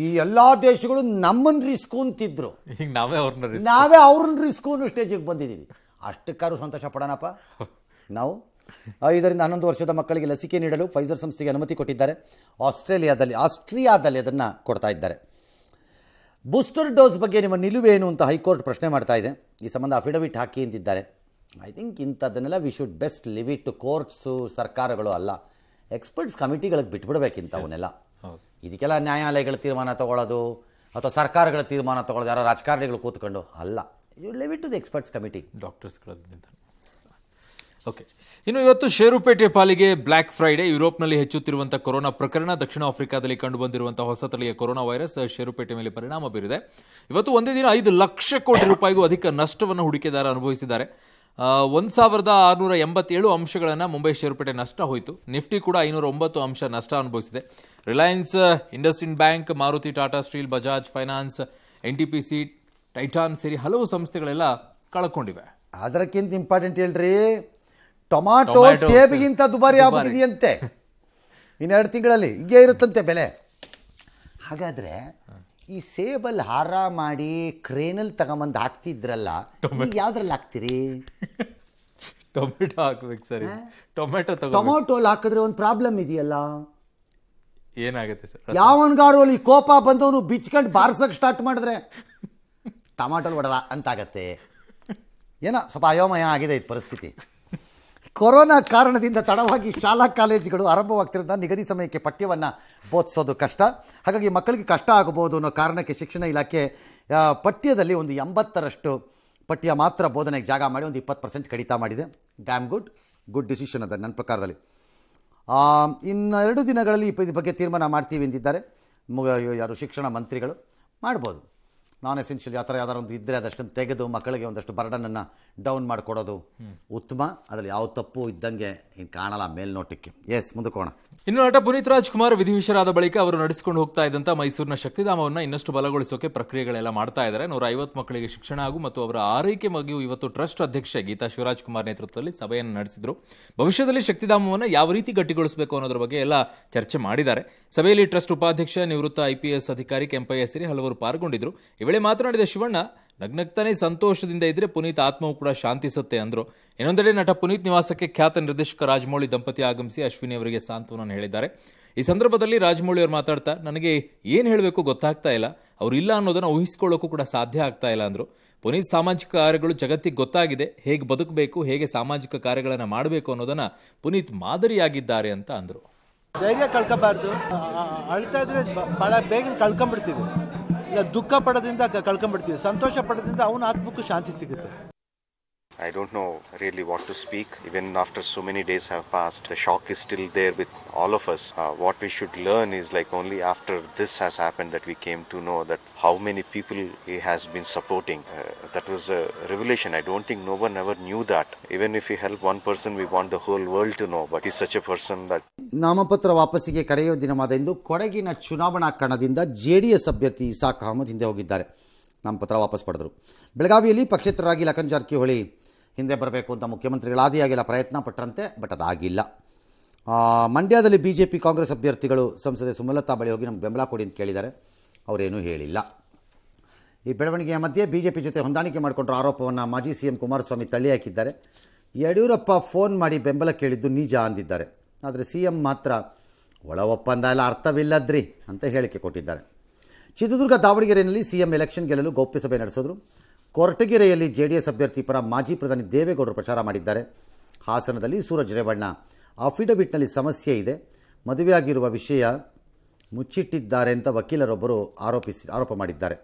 ಈ ಎಲ್ಲ ದೇಶಗಳು ನಮ್ಮನ್ನು ರಿಸ್ಕು ಅಂತಿದ್ರು ನಾವೇ ಅವ್ರನ್ನ ರಿಸ್ಕು ಅನ್ನೋ ಸ್ಟೇಜಿಗೆ ಬಂದಿದ್ದೀವಿ ಅಷ್ಟಕ್ಕಾದ್ರೂ ಸಂತೋಷ ಪಡೋಣಪ್ಪ ನಾವು ಐದರಿಂದ ಹನ್ನೊಂದು ವರ್ಷದ ಮಕ್ಕಳಿಗೆ ಲಸಿಕೆ ನೀಡಲು ಫೈಸರ್ ಸಂಸ್ಥೆಗೆ ಅನುಮತಿ ಕೊಟ್ಟಿದ್ದಾರೆ ಆಸ್ಟ್ರೇಲಿಯಾದಲ್ಲಿ ಆಸ್ಟ್ರಿಯಾದಲ್ಲಿ ಅದನ್ನು ಕೊಡ್ತಾ ಇದ್ದಾರೆ ಬೂಸ್ಟರ್ ಡೋಸ್ ಬಗ್ಗೆ ನಿಮ್ಮ ನಿಲುವೇನು ಅಂತ ಹೈಕೋರ್ಟ್ ಪ್ರಶ್ನೆ ಮಾಡ್ತಾ ಇದೆ ಈ ಸಂಬಂಧ ಅಫಿಡವಿಟ್ ಹಾಕಿ ಅಂತಿದ್ದಾರೆ ಐ ಥಿಂಕ್ ಇಂಥದ್ದನ್ನೆಲ್ಲ we should best leave it to courts ಸರ್ಕಾರಗಳು ಅಲ್ಲ ಎಕ್ಸ್ಪರ್ಟ್ಸ್ ಕಮಿಟಿಗಳಿಗೆ ಬಿಟ್ಬಿಡ್ಬೇಕಿಂತ ಅವನ್ನೆಲ್ಲ ಇದಕ್ಕೆಲ್ಲ ನ್ಯಾಯಾಲಯಗಳ ತೀರ್ಮಾನ ತಗೊಳ್ಳೋದು ಅಥವಾ ಸರ್ಕಾರಗಳ ತೀರ್ಮಾನ ತಗೊಳ್ಳೋದು ಯಾರೋ ರಾಜಕಾರಣಿಗಳು ಕೂತ್ಕೊಂಡು ಅಲ್ಲ you leave to the experts committee committee ಡಾಕ್ಟರ್ಸ್ಗಳದ್ರಿಂದ ಓಕೆ ಇನ್ನು ಇವತ್ತು ಷೇರುಪೇಟೆ ಪಾಲಿಗೆ ಬ್ಲ್ಯಾಕ್ ಫ್ರೈಡೆ ಯುರೋಪ್ನಲ್ಲಿ ಹೆಚ್ಚುತ್ತಿರುವಂತಹ ಕೊರೋನಾ ಪ್ರಕರಣ ದಕ್ಷಿಣ ಆಫ್ರಿಕಾದಲ್ಲಿ ಕಂಡುಬಂದಿರುವಂತಹ ಹೊಸ ತಳಿಯ ಕೊರೋನಾ ವೈರಸ್ ಷೇರುಪೇಟೆ ಮೇಲೆ ಪರಿಣಾಮ ಬೀರಿದೆ ಇವತ್ತು ಒಂದೇ ದಿನ ಐದು ಲಕ್ಷ ಕೋಟಿ ರೂಪಾಯಿಗೂ ಅಧಿಕ ನಷ್ಟವನ್ನು ಹೂಡಿಕೆದಾರ ಅನುಭವಿಸಿದ್ದಾರೆ ಒಂದು ಸಾವಿರದ ಆರುನೂರ ಎಂಬತ್ತೇಳು ಅಂಶಗಳನ್ನು ಮುಂಬೈ ಷೇರುಪೇಟೆ ನಷ್ಟ ಹೋಯಿತು ನಿಫ್ಟಿ ಕೂಡ ಐನೂರ ಒಂಬತ್ತು ಅಂಶ ನಷ್ಟ ಅನುಭವಿಸಿದೆ ರಿಲಯನ್ಸ್ ಇಂಡಸ್ಟ್ರೀನ್ bank Maruti Tata steel Bajaj finance N T P C Titan ಸೇರಿ ಹಲವು ಸಂಸ್ಥೆಗಳೆಲ್ಲ ಕಳ್ಕೊಂಡಿವೆ ಅದಕ್ಕಿಂತ ಇಂಪಾರ್ಟೆಂಟ್ ಹೇಳ್ರಿ ಟೊಮ್ಯಾಟೋ ಸೇಬಿಗಿಂತ ದುಬಾರಿ ಆಗುತ್ತಿದೆಯಂತೆ ಇನ್ನೆರಡು ತಿಂಗಳಲ್ಲಿ ಹೀಗೆ ಇರುತ್ತಂತೆ ಬೆಲೆ ಹಾಗಾದರೆ ಈ ಸೇಬಲ್ಲಿ ಹಾರ ಮಾಡಿ ಕ್ರೇನಲ್ಲಿ ತಗೊಂಬಂದು ಹಾಕ್ತಿದ್ರಲ್ಲ ಯಾವ್ದ್ರಲ್ಲಿ ಹಾಕ್ತೀರಿ ಟೊಮೆಟೊ ಹಾಕ್ಬೇಕು ಸರಿ ಟೊಮೆಟೊ ಟೊಮೆಟೊ ಹಾಕಿದ್ರೆ ಒಂದು ಪ್ರಾಬ್ಲಮ್ ಇದೆಯಲ್ಲ ಏನಾಗುತ್ತೆ ಸರ್ ಯಾವನ್ಗಾರು ಅಲ್ಲಿ ಕೋಪ ಬಂದವನು ಬಿಚ್ಕೊಂಡು ಬಾರ್ಸಕ್ಕೆ ಸ್ಟಾರ್ಟ್ ಮಾಡಿದ್ರೆ ಟಮಾಟೋಲ್ ಹೊಡೆದ ಅಂತಾಗತ್ತೆ ಏನೋ ಸ್ವಲ್ಪ ಅಯೋಮಯ ಆಗಿದೆ ಇದು ಪರಿಸ್ಥಿತಿ ಕೊರೋನಾ ಕಾರಣದಿಂದ ತಡವಾಗಿ ಶಾಲಾ ಕಾಲೇಜುಗಳು ಆರಂಭವಾಗ್ತಿರೋದ್ರಿಂದ ನಿಗದಿ ಸಮಯಕ್ಕೆ ಪಠ್ಯವನ್ನು ಬೋಧಿಸೋದು ಕಷ್ಟ ಹಾಗಾಗಿ ಮಕ್ಕಳಿಗೆ ಕಷ್ಟ ಆಗಬಹುದು ಅನ್ನೋ ಕಾರಣಕ್ಕೆ ಶಿಕ್ಷಣ ಇಲಾಖೆ ಪಠ್ಯದಲ್ಲಿ ಒಂದು ಎಂಬತ್ತರಷ್ಟು ಪಠ್ಯ ಮಾತ್ರ ಬೋಧನೆಗೆ ಜಾಗ ಮಾಡಿ ಒಂದು ಇಪ್ಪತ್ತು ಪರ್ಸೆಂಟ್ ಕಡಿತ ಮಾಡಿದೆ ಡ್ಯಾಮ್ ಗುಡ್ ಗುಡ್ ಡಿಸಿಷನ್ ಅದ ನನ್ನ ಪ್ರಕಾರದಲ್ಲಿ ಇನ್ನೆರಡು ದಿನಗಳಲ್ಲಿ ಇದ್ರ ಬಗ್ಗೆ ತೀರ್ಮಾನ ಮಾಡ್ತೀವಿ ಎಂದಿದ್ದಾರೆ ಯಾರು ಶಿಕ್ಷಣ ಮಂತ್ರಿಗಳು ಮಾಡ್ಬೋದು ನಾನ್ ಎಸೆನ್ಷಿಯಲ್ ಯಾವ ಥರ ಒಂದು ಇದ್ದರೆ ಅದಷ್ಟನ್ನು ತೆಗೆದು ಮಕ್ಕಳಿಗೆ ಒಂದಷ್ಟು ಬರ್ಡನನ್ನು ಡೌನ್ ಮಾಡಿಕೊಡೋದು ಉತ್ತಮ ಅದರಲ್ಲಿ ಯಾವ ತಪ್ಪು ಇದ್ದಂಗೆ ಇನ್ನು ಕಾಣಲ್ಲ ಮೇಲ್ನೋಟಕ್ಕೆ ಎಸ್ ಮುಂದಕ್ಕೋಣ ಇನ್ನು ನಟ ಪುನೀತ್ ರಾಜ್ಕುಮಾರ್ ವಿಧಿವಿಷರಾದ ಬಳಿಕ ಅವರು ನಡೆಸಿಕೊಂಡು ಹೋಗ್ತಾ ಇದ್ದಂಥ ಮೈಸೂರಿನ ಶಕ್ತಿಧಾಮವನ್ನು ಇನ್ನಷ್ಟು ಬಲಗೊಳಿಸೋಕೆ ಪ್ರಕ್ರಿಯೆಗಳೆಲ್ಲ ಮಾಡ್ತಾ ಇದ್ದಾರೆ ನೂರ ಐವತ್ತು ಮಕ್ಕಳಿಗೆ ಶಿಕ್ಷಣ ಹಾಗೂ ಮತ್ತು ಅವರ ಆರೈಕೆ ಬಗ್ಗೆಯೂ ಇವತ್ತು ಟ್ರಸ್ಟ್ ಅಧ್ಯಕ್ಷ ಗೀತಾ ಶಿವರಾಜ್ ಕುಮಾರ್ ನೇತೃತ್ವದಲ್ಲಿ ಸಭೆಯನ್ನು ನಡೆಸಿದರು ಭವಿಷ್ಯದಲ್ಲಿ ಶಕ್ತಿಧಾಮವನ್ನು ಯಾವ ರೀತಿ ಗಟ್ಟಿಗೊಳಿಸಬೇಕು ಅನ್ನೋದ್ರ ಬಗ್ಗೆ ಎಲ್ಲ ಚರ್ಚೆ ಮಾಡಿದ್ದಾರೆ ಸಭೆಯಲ್ಲಿ ಟ್ರಸ್ಟ್ ಉಪಾಧ್ಯಕ್ಷ ನಿವೃತ್ತ ಐಪಿಎಸ್ ಅಧಿಕಾರಿ ಕೆಂಪಯ್ಯ ಸಿರಿ ಹಲವರು ಪಾಲ್ಗೊಂಡಿದ್ದರು ವೇಳೆ ಮಾತನಾಡಿದ ಶಿವಣ್ಣ ನಗ್ನಗ್ತಾನೆ ಸಂತೋಷದಿಂದ ಇದ್ರೆ ಪುನೀತ್ ಆತ್ಮವು ಕೂಡ ಶಾಂತಿಸುತ್ತೆ ಅಂದರು ಇನ್ನೊಂದೆಡೆ ನಟ ಪುನೀತ್ ನಿವಾಸಕ್ಕೆ ಖ್ಯಾತ ನಿರ್ದೇಶಕ ರಾಜಮೌಳಿ ದಂಪತಿ ಆಗಮಿಸಿ ಅಶ್ವಿನಿ ಅವರಿಗೆ ಸಾಂತ್ವನ ಹೇಳಿದ್ದಾರೆ ಈ ಸಂದರ್ಭದಲ್ಲಿ ರಾಜಮೌಳಿ ಅವರು ಮಾತಾಡ್ತಾ ನನಗೆ ಏನು ಹೇಳಬೇಕು ಗೊತ್ತಾಗ್ತಾ ಇಲ್ಲ ಅವರು ಇಲ್ಲ ಅನ್ನೋದನ್ನು ಊಹಿಸ್ಕೊಳ್ಳೋಕ್ಕೂ ಕೂಡ ಸಾಧ್ಯ ಆಗ್ತಾ ಇಲ್ಲ ಅಂದರು ಪುನೀತ್ ಸಾಮಾಜಿಕ ಕಾರ್ಯಗಳು ಜಗತ್ತಿಗೆ ಗೊತ್ತಾಗಿದೆ ಹೇಗೆ ಬದುಕಬೇಕು ಹೇಗೆ ಸಾಮಾಜಿಕ ಕಾರ್ಯಗಳನ್ನು ಮಾಡಬೇಕು ಅನ್ನೋದನ್ನು ಪುನೀತ್ ಮಾದರಿಯಾಗಿದ್ದಾರೆ ಅಂತ ಅಂದರು ಧೈರ್ಯ ಕಳ್ಕೊಬಾರ್ದು ಅಳ್ತಾ ಇದ್ರೆ ಭಾಳ ಬೇಗ ಕಳ್ಕೊಂಡ್ಬಿಡ್ತೀವಿ ಇಲ್ಲ ದುಃಖ ಪಡೋದ್ರಿಂದ ಕಳ್ಕೊಂಡ್ಬಿಡ್ತೀವಿ ಸಂತೋಷ ಪಡೋದ್ರಿಂದ ಅವನ ಆತ್ಮಕ್ಕೂ ಶಾಂತಿ ಸಿಗುತ್ತೆ I don't know really what to speak. Even after so many days have passed, the shock is still there with all of us. Uh, what we should learn is like only after this has happened that we came to know that how many people he has been supporting. Uh, that was a revelation. I don't think no one ever knew that. Even if we help one person, we want the whole world to know. But he's such a person that. ನಾಮಪತ್ರ ವಾಪಸಿಗೆ ಕಡೆಯ ದಿನವಾದ ಇಂದು ಕೊಡಗಿನ ಚುನಾವಣಾ ಕಣದಿಂದ JDS ಅಭ್ಯರ್ಥಿ Isaac Ahmed ಹಿಂದೆ ಹೋಗಿದ್ದಾರೆ ನಾಮಪತ್ರ ವಾಪಸ್ ಪಡೆದರು ಬೆಳಗಾವಿಯಲ್ಲಿ ಪಕ್ಷೇತರರಾಗಿ ಲಖನ್ ಜಾರಕಿಹೊಳಿ ಹಿಂದೆ ಬರಬೇಕು ಅಂತ ಮುಖ್ಯಮಂತ್ರಿಗಳು ಮುಖ್ಯಮಂತ್ರಿಗಳಾದಿಯಾಗಿಲ್ಲ ಪ್ರಯತ್ನ ಪಟ್ಟರಂತೆ ಬಟ್ ಅದಾಗಿಲ್ಲ ಮಂಡ್ಯದಲ್ಲಿ ಬಿ ಜೆ ಪಿ ಕಾಂಗ್ರೆಸ್ ಅಭ್ಯರ್ಥಿಗಳು ಸಂಸದೆ ಸುಮಲತಾ ಬಳಿ ಹೋಗಿ ನಮ್ಗೆ ಬೆಂಬಲ ಕೊಡಿ ಅಂತ ಕೇಳಿದ್ದಾರೆ ಅವರೇನೂ ಹೇಳಿಲ್ಲ ಈ ಬೆಳವಣಿಗೆಯ ಮಧ್ಯೆ ಬಿ ಜೆ ಪಿ ಜೊತೆ ಹೊಂದಾಣಿಕೆ ಮಾಡಿಕೊಂಡ್ರ ಆರೋಪವನ್ನು ಮಾಜಿ ಸಿ ಎಂ ಕುಮಾರಸ್ವಾಮಿ ತಳ್ಳಿಹಾಕಿದ್ದಾರೆ ಯಡಿಯೂರಪ್ಪ ಫೋನ್ ಮಾಡಿ ಬೆಂಬಲ ಕೇಳಿದ್ದು ನಿಜ ಅಂದಿದ್ದಾರೆ ಆದರೆ ಸಿ ಎಂ ಮಾತ್ರ ಒಳ ಒಪ್ಪಂದ ಎಲ್ಲ ಅರ್ಥವಿಲ್ಲದ್ರಿ ಅಂತ ಹೇಳಿಕೆ ಕೊಟ್ಟಿದ್ದಾರೆ ಚಿತ್ರದುರ್ಗ ದಾವಣಗೆರೆಯಲ್ಲಿ ಸಿ ಎಂ ಎಲೆಕ್ಷನ್ ಗೆಲ್ಲಲು ಗೌಪ್ಯ ಸಭೆ ನಡೆಸಿದ್ರು ಕೊರಟಗೆರೆಯಲ್ಲಿ ಜೆ ಡಿ ಎಸ್ ಅಭ್ಯರ್ಥಿ ಪರ ಮಾಜಿ ಪ್ರಧಾನಿ ದೇವೇಗೌಡರು ಪ್ರಚಾರ ಮಾಡಿದ್ದಾರೆ ಹಾಸನದಲ್ಲಿ ಸೂರಜ್ ರೇವಣ್ಣ ಅಫಿಡವಿಟ್ನಲ್ಲಿ ಸಮಸ್ಯೆ ಇದೆ ಮದುವೆಯಾಗಿರುವ ವಿಷಯ ಮುಚ್ಚಿಟ್ಟಿದ್ದಾರೆ ಅಂತ ವಕೀಲರೊಬ್ಬರು ಆರೋಪಿಸಿ ಆರೋಪ ಮಾಡಿದ್ದಾರೆ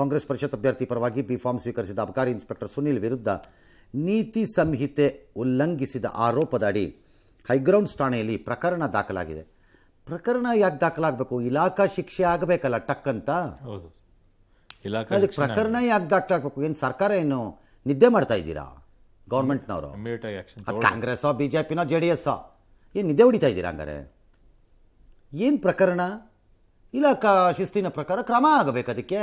ಕಾಂಗ್ರೆಸ್ ಪರಿಷತ್ ಅಭ್ಯರ್ಥಿ ಪರವಾಗಿ ಬಿ ಫಾರ್ಮ್ ಸ್ವೀಕರಿಸಿದ ಅಬಕಾರಿ ಇನ್ಸ್ಪೆಕ್ಟರ್ ಸುನಿಲ್ ವಿರುದ್ಧ ನೀತಿ ಸಂಹಿತೆ ಉಲ್ಲಂಘಿಸಿದ ಆರೋಪದ ಅಡಿ ಹೈಗ್ರೌಂಡ್ಸ್ ಠಾಣೆಯಲ್ಲಿ ಪ್ರಕರಣ ದಾಖಲಾಗಿದೆ ಪ್ರಕರಣ ಯಾಕೆ ದಾಖಲಾಗಬೇಕು ಇಲಾಖಾ ಶಿಕ್ಷೆ ಆಗಬೇಕಲ್ಲ ಟಕ್ ಅಂತ ಹೌದು ಅದಕ್ಕೆ ಪ್ರಕರಣ ಯಾಕೆ ಏನು ಸರ್ಕಾರ ಏನು ನಿದ್ದೆ ಮಾಡ್ತಾ ಇದ್ದೀರಾ ಗೌರ್ಮೆಂಟ್ನವರು ಅದು ಕಾಂಗ್ರೆಸ್ಸೋ ಬಿ ಜೆ ಪಿನೋ ಜೆ ಡಿ ಎಸ್ಸೋ ಏನು ನಿದ್ದೆ ಹೊಡಿತಾ ಇದ್ದೀರಾ ಹಂಗಾರೆ ಏನು ಪ್ರಕರಣ ಇಲಾಖಾ ಶಿಸ್ತಿನ ಪ್ರಕಾರ ಕ್ರಮ ಆಗಬೇಕು ಅದಕ್ಕೆ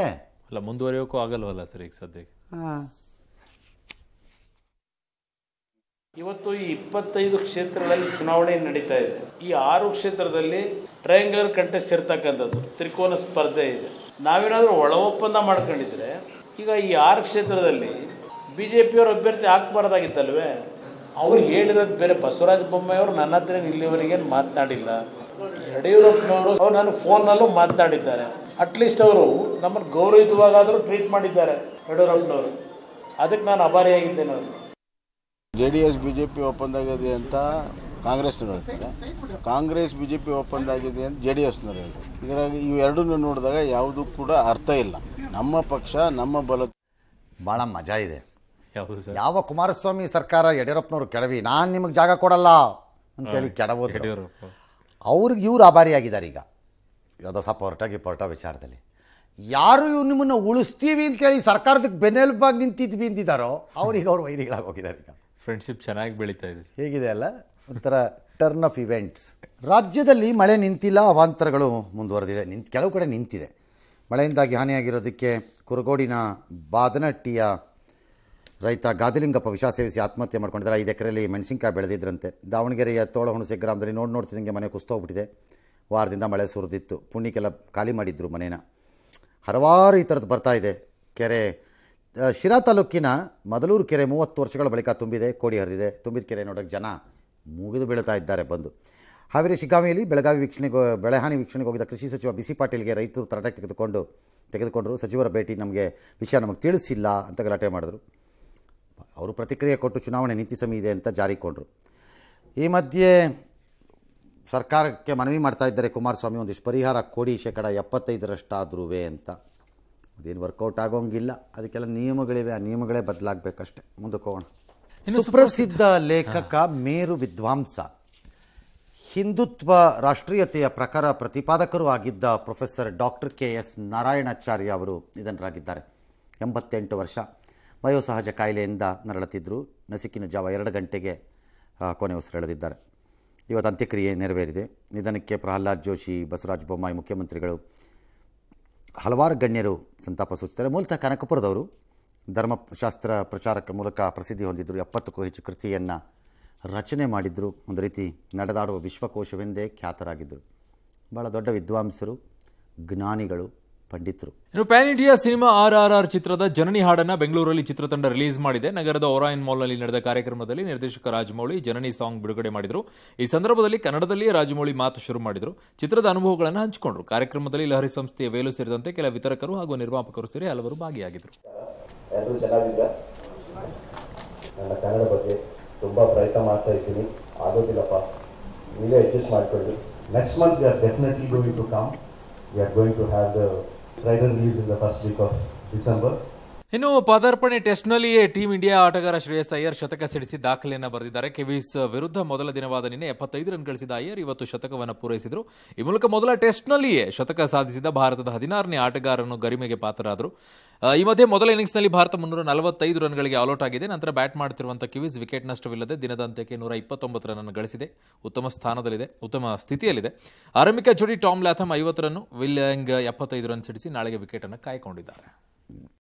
ಅಲ್ಲ ಮುಂದುವರಿಯೋಕ್ಕೂ ಆಗಲ್ವಲ್ಲ ಸರ್ ಈಗ ಸದ್ಯಕ್ಕೆ ಹಾಂ ಇವತ್ತು ಈ ಇಪ್ಪತ್ತೈದು ಕ್ಷೇತ್ರಗಳಲ್ಲಿ ಚುನಾವಣೆ ನಡೀತಾ ಇದೆ ಈ ಆರು ಕ್ಷೇತ್ರದಲ್ಲಿ ಟ್ರಯಾಂಗ್ಯುಲರ್ ಕಂಟೆಸ್ಟ್ ಇರ್ತಕ್ಕಂಥದ್ದು ತ್ರಿಕೋನ ಸ್ಪರ್ಧೆ ಇದೆ ನಾವೇನಾದರೂ ಒಳ ಒಪ್ಪಂದ ಮಾಡ್ಕೊಂಡಿದ್ರೆ ಈಗ ಈ ಆರು ಕ್ಷೇತ್ರದಲ್ಲಿ ಬಿ ಜೆ ಪಿಯವರು ಅಭ್ಯರ್ಥಿ ಹಾಕ್ಬಾರ್ದಾಗಿತ್ತಲ್ವೇ ಅವ್ರು ಹೇಳಿರೋದು ಬೇರೆ ಬಸವರಾಜ ಬೊಮ್ಮಾಯಿಯವರು ನನ್ನ ಹತ್ರ ಇಲ್ಲಿವರೆಗೇನು ಮಾತನಾಡಿಲ್ಲ ಯಡಿಯೂರಪ್ಪನವರು ಅವ್ರು ನನ್ನ ಫೋನ್ನಲ್ಲೂ ಮಾತನಾಡಿದ್ದಾರೆ ಅಟ್ಲೀಸ್ಟ್ ಅವರು ನಮ್ಮನ್ನು ಗೌರವಿತವಾಗಾದರೂ ಟ್ರೀಟ್ ಮಾಡಿದ್ದಾರೆ ಯಡಿಯೂರಪ್ಪನವರು ಅದಕ್ಕೆ ನಾನು ಅಭಾರಿಯಾಗಿದ್ದೇನೆ ಅವರು J D S B J P ಒಪ್ಪಂದ ಆಗಿದೆ ಅಂತ ಕಾಂಗ್ರೆಸ್ನವ್ರು ಹೇಳ್ತಾರೆ ಕಾಂಗ್ರೆಸ್ ಬಿ ಜೆ ಪಿ ಒಪ್ಪಂದ ಆಗಿದೆ ಅಂತ ಜೆ ಡಿ ಎಸ್ನವ್ರು ಹೇಳ್ತಾರೆ ಇದರಾಗಿ ಇವೆರಡನ್ನೂ ನೋಡಿದಾಗ ಯಾವುದೂ ಕೂಡ ಅರ್ಥ ಇಲ್ಲ ನಮ್ಮ ಪಕ್ಷ ನಮ್ಮ ಬಲ ಭಾಳ ಮಜಾ ಇದೆ ಯಾವ ಕುಮಾರಸ್ವಾಮಿ ಸರ್ಕಾರ ಯಡಿಯೂರಪ್ಪನವ್ರು ಕೆಡವಿ ನಾನು ನಿಮಗೆ ಜಾಗ ಕೊಡಲ್ಲ ಅಂತೇಳಿ ಕೆಡವೋದು ಅವ್ರಿಗೆ ಇವ್ರು ಆಗಿದ್ದಾರೆ ಈಗ ಯಾವುದೋ ಸಪೋರ್ಟ ಗಿಪೋರ್ಟ ವಿಚಾರದಲ್ಲಿ ಯಾರು ಇವ್ರು ನಿಮ್ಮನ್ನು ಉಳಿಸ್ತೀವಿ ಅಂತೇಳಿ ಸರ್ಕಾರದಕ್ಕೆ ಬೆನ್ನೆಲುಬಾಗಿ ನಿಂತಿದ್ವಿ ಅಂತಿದ್ದಾರೋ ಅವ್ರಿಗೆ ಅವ್ರು ವೈರಿಗಳಾಗಿ ಹೋಗಿದ್ದಾರೆ ಈಗ ಫ್ರೆಂಡ್ಶಿಪ್ ಚೆನ್ನಾಗಿ ಬೆಳೀತಾ ಇದೆ ಹೇಗಿದೆ ಅಲ್ಲ ಒಂಥರ ಟರ್ನ್ ಆಫ್ ಇವೆಂಟ್ಸ್ ರಾಜ್ಯದಲ್ಲಿ ಮಳೆ ನಿಂತಿಲ್ಲ ಅವಾಂತರಗಳು ಮುಂದುವರೆದಿದೆ ನಿಂತ ಕೆಲವು ಕಡೆ ನಿಂತಿದೆ ಮಳೆಯಿಂದಾಗಿ ಹಾನಿಯಾಗಿರೋದಕ್ಕೆ ಕುರುಗೋಡಿನ ಬಾದನಹಟ್ಟಿಯ ರೈತ ಗಾದಿಲಿಂಗಪ್ಪ ವಿಷ ಸೇವಿಸಿ ಆತ್ಮಹತ್ಯೆ ಮಾಡ್ಕೊಂಡಿದ್ದಾರೆ ಐದು ಎಕರೆಯಲ್ಲಿ ಮೆಣಸಿನ್ಕಾಯಿ ಬೆಳೆದಿದ್ರಂತೆ ದಾವಣಗೆರೆಯ ತೋಳಹುಣಸೆ ಗ್ರಾಮದಲ್ಲಿ ನೋಡಿ ನೋಡ್ತಿದ್ದಂಗೆ ಮನೆ ಕುಸ್ತೋಗ್ಬಿಟ್ಟಿದೆ ವಾರದಿಂದ ಮಳೆ ಸುರಿದಿತ್ತು ಪುಣ್ಯಕ್ಕೆಲ್ಲ ಖಾಲಿ ಮಾಡಿದ್ರು ಮನೇನ ಹಲವಾರು ಈ ಥರದ್ದು ಇದೆ ಕೆರೆ ಶಿರಾ ತಾಲೂಕಿನ ಮೊದಲೂರು ಕೆರೆ ಮೂವತ್ತು ವರ್ಷಗಳ ಬಳಿಕ ತುಂಬಿದೆ ಕೋಡಿ ಹರಿದಿದೆ ತುಂಬಿದ ಕೆರೆ ನೋಡೋಕ್ಕೆ ಜನ ಮುಗಿದು ಬೀಳ್ತಾ ಇದ್ದಾರೆ ಬಂದು ಹಾವೇರಿ ಶಿಗ್ಗಾವಿಯಲ್ಲಿ ಬೆಳಗಾವಿ ವೀಕ್ಷಣೆಗೆ ಬೆಳೆಹಾನಿ ವೀಕ್ಷಣೆಗೆ ಹೋಗಿದ್ದ ಕೃಷಿ ಸಚಿವ ಬಿಸಿ ಪಾಟೀಲ್ಗೆ ರೈತರು ತರಾಟೆ ತೆಗೆದುಕೊಂಡು ತೆಗೆದುಕೊಂಡರು ಸಚಿವರ ಭೇಟಿ ನಮಗೆ ವಿಷಯ ನಮಗೆ ತಿಳಿಸಿಲ್ಲ ಅಂತ ಗಲಾಟೆ ಮಾಡಿದ್ರು ಅವರು ಪ್ರತಿಕ್ರಿಯೆ ಕೊಟ್ಟು ಚುನಾವಣೆ ನೀತಿ ಸಮಿತಿ ಅಂತ ಜಾರಿಕೊಂಡರು ಈ ಮಧ್ಯೆ ಸರ್ಕಾರಕ್ಕೆ ಮನವಿ ಮಾಡ್ತಾ ಇದ್ದಾರೆ ಕುಮಾರಸ್ವಾಮಿ ಒಂದಿಷ್ಟು ಪರಿಹಾರ ಕೋಡಿ ಶೇಕಡ ಎಪ್ಪತ್ತೈದರಷ್ಟಾದ್ರೂ ಅಂತ ಅದೇನು ವರ್ಕೌಟ್ ಆಗೋಂಗಿಲ್ಲ ಅದಕ್ಕೆಲ್ಲ ನಿಯಮಗಳಿವೆ ಆ ನಿಯಮಗಳೇ ಬದಲಾಗಬೇಕಷ್ಟೆ ಮುಂದಕ್ಕೆ ಹೋಗೋಣ ಸುಪ್ರಸಿದ್ಧ ಲೇಖಕ ಮೇರು ವಿದ್ವಾಂಸ ಹಿಂದುತ್ವ ರಾಷ್ಟ್ರೀಯತೆಯ ಪ್ರಕಾರ ಪ್ರತಿಪಾದಕರು ಆಗಿದ್ದ professor doctor K S Narayanacharya ಅವರು ನಿಧನರಾಗಿದ್ದಾರೆ ಎಂಬತ್ತೆಂಟು ವರ್ಷ ವಯೋಸಹಜ ಕಾಯಿಲೆಯಿಂದ ನರಳುತ್ತಿದ್ದರು ನಸಿಕಿನ ಜಾವ ಎರಡು ಗಂಟೆಗೆ ಕೊನೆ ಉಸಿರೆಳೆದಿದ್ದಾರೆ ಇವತ್ತು ಅಂತ್ಯಕ್ರಿಯೆ ನೆರವೇರಿದೆ ನಿಧನಕ್ಕೆ ಪ್ರಹ್ಲಾದ್ ಜೋಶಿ ಬಸವರಾಜ ಬೊಮ್ಮಾಯಿ ಮುಖ್ಯಮಂತ್ರಿಗಳು ಹಲವಾರು ಗಣ್ಯರು ಸಂತಾಪ ಸೂಚಿಸ್ತಾರೆ ಮೂಲತಃ ಕನಕಪುರದವರು ಧರ್ಮಶಾಸ್ತ್ರ ಪ್ರಚಾರಕ್ಕೆ ಮೂಲಕ ಪ್ರಸಿದ್ಧಿ ಹೊಂದಿದ್ದರು ಎಪ್ಪತ್ತಕ್ಕೂ ಹೆಚ್ಚು ಕೃತಿಯನ್ನು ರಚನೆ ಮಾಡಿದ್ದರು ಒಂದು ರೀತಿ ನಡೆದಾಡುವ ವಿಶ್ವಕೋಶವೆಂದೇ ಖ್ಯಾತರಾಗಿದ್ದರು ಭಾಳ ದೊಡ್ಡ ವಿದ್ವಾಂಸರು ಜ್ಞಾನಿಗಳು ಪಂಡಿತರು ಇನ್ನು pan India cinema R R R ಚಿತ್ರದ ಜನನಿ ಹಾಡನ್ನು ಬೆಂಗಳೂರಲ್ಲಿ ಚಿತ್ರತಂಡ ರಿಲೀಸ್ ಮಾಡಿದೆ ನಗರದ ಒರಾಯನ್ ಮಾಲ್ನಲ್ಲಿ ನಡೆದ ಕಾರ್ಯಕ್ರಮದಲ್ಲಿ ನಿರ್ದೇಶಕ ರಾಜಮೌಳಿ ಜನನಿ ಸಾಂಗ್ ಬಿಡುಗಡೆ ಮಾಡಿದರು ಈ ಸಂದರ್ಭದಲ್ಲಿ ಕನ್ನಡದಲ್ಲಿ ರಾಜಮೌಳಿ ಮಾತು ಶುರು ಮಾಡಿದರು ಚಿತ್ರದ ಅನುಭವಗಳನ್ನು ಹಂಚಿಕೊಂಡರು ಕಾರ್ಯಕ್ರಮದಲ್ಲಿ ಲಹರಿ ಸಂಸ್ಥೆಯ ವೇಲು ಸೇರಿದಂತೆ ಕೆಲ ವಿತರಕರು ಹಾಗೂ ನಿರ್ಮಾಪಕರು ಸೇರಿ ಹಲವರು ಭಾಗಿಯಾಗಿದ್ದರು next month going to come Rider leaves in the first week of December. ಇನ್ನು ಪದಾರ್ಪಣೆ ಟೆಸ್ಟ್ನಲ್ಲಿಯೇ ಟೀಂ ಇಂಡಿಯಾ ಆಟಗಾರ ಶ್ರೇಯಸ್ ಅಯ್ಯರ್ ಶತಕ ಸಿಡಿಸಿ ದಾಖಲೆಯನ್ನು ಬರೆದಿದ್ದಾರೆ ಕೆವಿಸ್ ವಿರುದ್ಧ ಮೊದಲ ದಿನವಾದ ನಿನ್ನೆ ಎಪ್ಪತ್ತೈದು ರನ್ ಗಳಿಸಿದ ಅಯ್ಯರ್ ಇವತ್ತು ಶತಕವನ್ನು ಪೂರೈಸಿದರು ಈ ಮೂಲಕ ಮೊದಲ ಟೆಸ್ಟ್ನಲ್ಲಿಯೇ ಶತಕ ಸಾಧಿಸಿದ ಭಾರತದ ಹದಿನಾರನೇ ಆಟಗಾರನು ಗರಿಮೆಗೆ ಪಾತ್ರರಾದರು ಈ ಮಧ್ಯೆ ಮೊದಲ ಇನ್ನಿಂಗ್ಸ್ನಲ್ಲಿ ಭಾರತ ಮುನ್ನೂರ ನಲವತ್ತೈದು ರನ್ಗಳಿಗೆ ಆಲ್ಔಟ್ ಆಗಿದೆ ನಂತರ ಬ್ಯಾಟ್ ಮಾಡುತ್ತಿರುವಂತಹ ಕಿವೀಸ್ ವಿಕೆಟ್ ನಷ್ಟವಿಲ್ಲದೆ ದಿನದ ಅಂತ್ಯಕ್ಕೆ ನೂರ ಇಪ್ಪತ್ತೊಂಬತ್ತು ರನ್ ಗಳಿಸಿದೆ ಉತ್ತಮ ಸ್ಥಾನದಲ್ಲಿದೆ ಉತ್ತಮ ಸ್ಥಿತಿಯಲ್ಲಿದೆ ಆರಂಭಿಕ ಜೋಡಿ ಟಾಮ್ ಲ್ಯಾಥಮ್ ಐವತ್ತು ರನ್ ವಿಲ್ಯಂಗ್ ಎಪ್ಪತ್ತೈದು ರನ್ ಸಿಡಿಸಿ ನಾಳೆಗೆ ವಿಕೆಟ್ ಅನ್ನು ಕಾಯ್ಕೊಂಡಿದ್ದಾರೆ